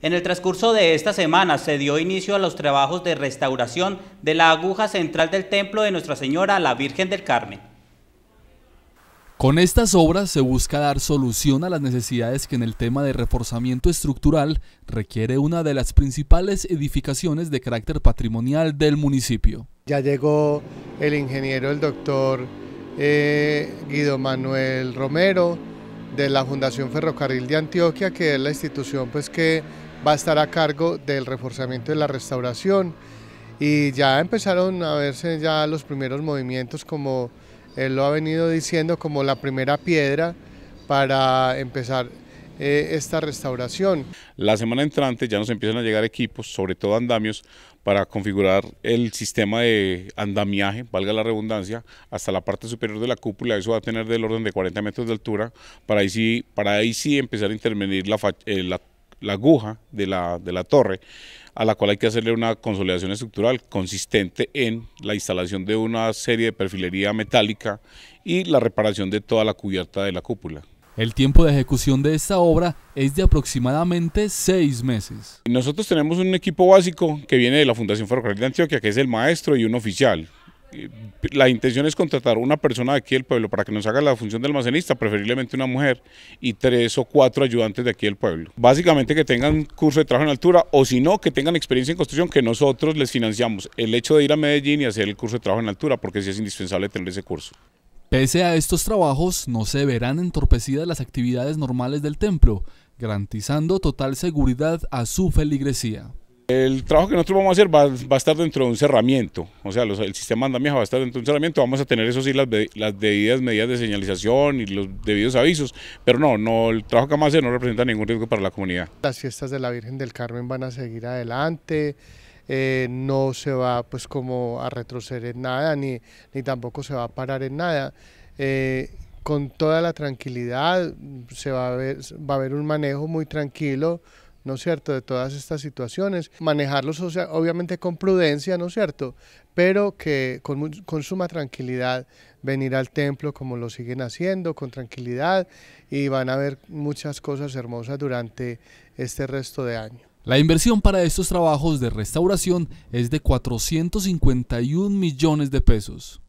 En el transcurso de esta semana se dio inicio a los trabajos de restauración de la aguja central del templo de Nuestra Señora la Virgen del Carmen. Con estas obras se busca dar solución a las necesidades que en el tema de reforzamiento estructural requiere una de las principales edificaciones de carácter patrimonial del municipio. Ya llegó el ingeniero, el doctor eh, Guido Manuel Romero, de la Fundación Ferrocarril de Antioquia, que es la institución pues, que va a estar a cargo del reforzamiento de la restauración. Y ya empezaron a verse ya los primeros movimientos, como él lo ha venido diciendo, como la primera piedra para empezar eh, esta restauración. La semana entrante ya nos empiezan a llegar equipos, sobre todo andamios, para configurar el sistema de andamiaje, valga la redundancia, hasta la parte superior de la cúpula, eso va a tener del orden de 40 metros de altura, para ahí sí, para ahí sí empezar a intervenir la, eh, aguja de la torre, a la cual hay que hacerle una consolidación estructural consistente en la instalación de una serie de perfilería metálica y la reparación de toda la cubierta de la cúpula. El tiempo de ejecución de esta obra es de aproximadamente seis meses. Nosotros tenemos un equipo básico que viene de la Fundación Ferrocarril de Antioquia, que es el maestro y un oficial. Eh, la intención es contratar una persona de aquí del pueblo para que nos haga la función de almacenista, preferiblemente una mujer, y tres o cuatro ayudantes de aquí del pueblo. Básicamente que tengan curso de trabajo en altura o si no, que tengan experiencia en construcción que nosotros les financiamos. El hecho de ir a Medellín y hacer el curso de trabajo en altura, porque sí es indispensable tener ese curso. Pese a estos trabajos, no se verán entorpecidas las actividades normales del templo, garantizando total seguridad a su feligresía. El trabajo que nosotros vamos a hacer va, a estar dentro de un cerramiento, o sea, el sistema andamiaja va a estar dentro de un cerramiento, vamos a tener eso sí las, las, debidas medidas de señalización y los debidos avisos, pero no, no, el trabajo que vamos a hacer no representa ningún riesgo para la comunidad. Las fiestas de la Virgen del Carmen van a seguir adelante, eh, no se va pues como a retroceder en nada, ni, ni tampoco se va a parar en nada. Eh, con toda la tranquilidad se va a, ver, va a haber un manejo muy tranquilo, ¿no es cierto?, de todas estas situaciones. Manejarlos obviamente con prudencia, ¿no es cierto?, pero que con, con, suma tranquilidad venir al templo como lo siguen haciendo, con tranquilidad, y van a ver muchas cosas hermosas durante este resto de año. La inversión para estos trabajos de restauración es de 451 millones de pesos.